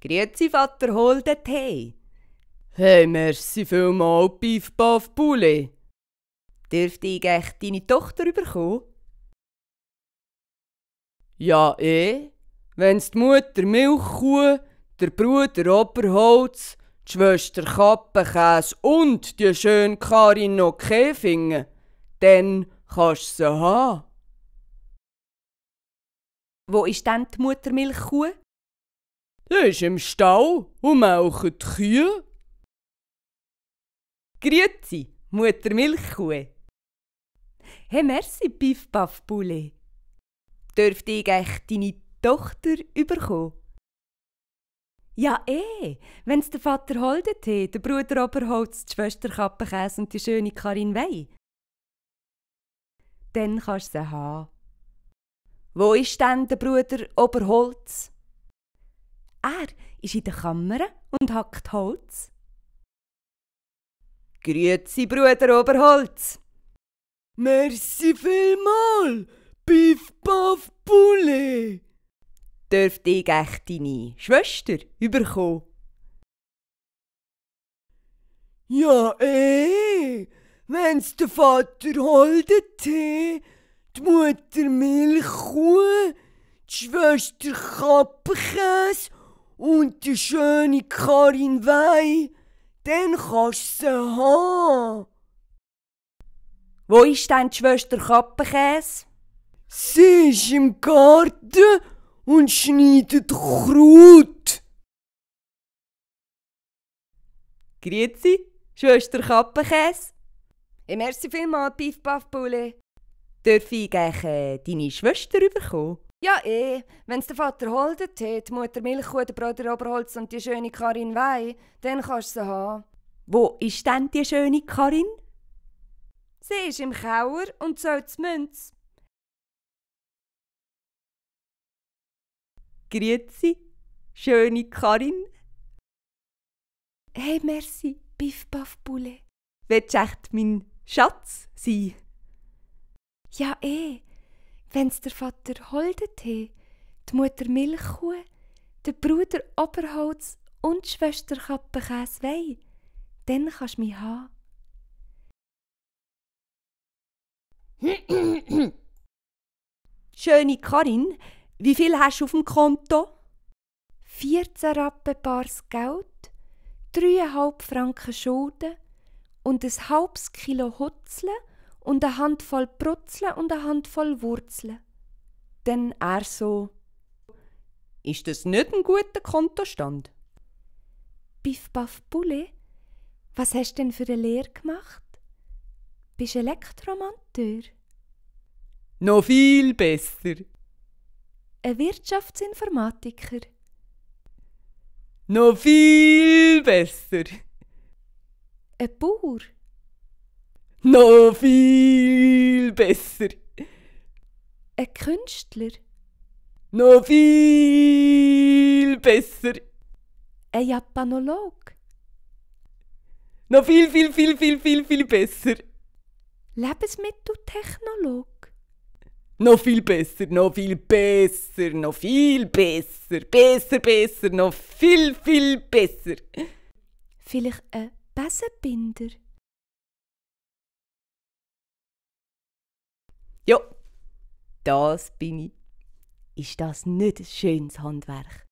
Grüezi, Vater, hol den Tee. Hey, merci vielmal, Piff, Paff, Bulli. Dürfte ich echt deine Tochter überkommen? Ja, eh. Wenn's die Mutter Milchkuh, der Bruder Oberholz, die Schwester Kappenkäse und die schöne Karin noch Käfingen, dann kannst du sie haben. Wo ist denn die Muttermilchkuh? Er ist im Stall und melkt Kühe. Grüezi, Mutter Milchkuh. Hey, merci, Piff Paff Bulle. Dürfte ich echt deine Tochter überkommen? Ja, eh. wenn es der Vater holdet hat, der Bruder Oberholz, die Schwester Kappenkäse und die schöne Karin Wey. Dann kannst du sie haben. Wo ist denn der Bruder Oberholz? Er ist in der Kammer und hackt Holz. Grüezi, Bruder Oberholz! Merci vielmal! Biff, baff, Bulle! Dürft ich echt deine Schwester überkommen? Ja, eh! Wenn's der Vater Tee, eh. die Mutter Milchkuh, die Schwester Kappenkäse und die schöne Karin Wey, dann kannst du sie haben. Wo ist denn Schwester Kappenkäse? Sie ist im Garten und schneidet Kraut. Grüezi, Schwester Kappenkäse. Merci vielmals, Piff Paff Bulle. Darf ich gleich, äh, deine Schwester überkommen? Ja, eh. Wenn's der Vater holdet hat, Mutter Milchkuh, der Bruder Oberholz und die schöne Karin Wei, dann kannst du sie haben. Wo ist denn die schöne Karin? Sie ist im Kauer und soll zählt Münz. Grüezi, schöne Karin. Hey, merci, Biff Baff Bulle. Willst du echt mein Schatz sein? Ja, eh. Wenn's der Vater holdet die Mutter Milchkuh, der Bruder Oberholz und die Schwester Kappenkäse wei, dann kannst du mich haben. Schöne Karin, wie viel hast du auf dem Konto? 14 Rappen bares Geld, 3,5 Franken Schulden und ein halbes Kilo Hutzle und eine Handvoll Brutzeln und eine Handvoll Wurzeln. Denn er so. Ist das nicht ein guter Kontostand? Biff Baff Bulle, was hast du denn für eine Lehre gemacht? Bist Elektromonteur? Noch viel besser. Ein Wirtschaftsinformatiker. Noch viel besser. Ein Bauer noch viel besser. Ein Künstler. Noch viel besser. Ein Japanolog. Noch viel, viel, viel, viel, viel, viel besser. Lebensmitteltechnolog. Noch viel besser, noch viel besser, noch viel besser, besser, besser, noch viel, viel besser. Vielleicht ein Besenbinder. Ja, das bin ich. Ist das nicht ein schönes Handwerk?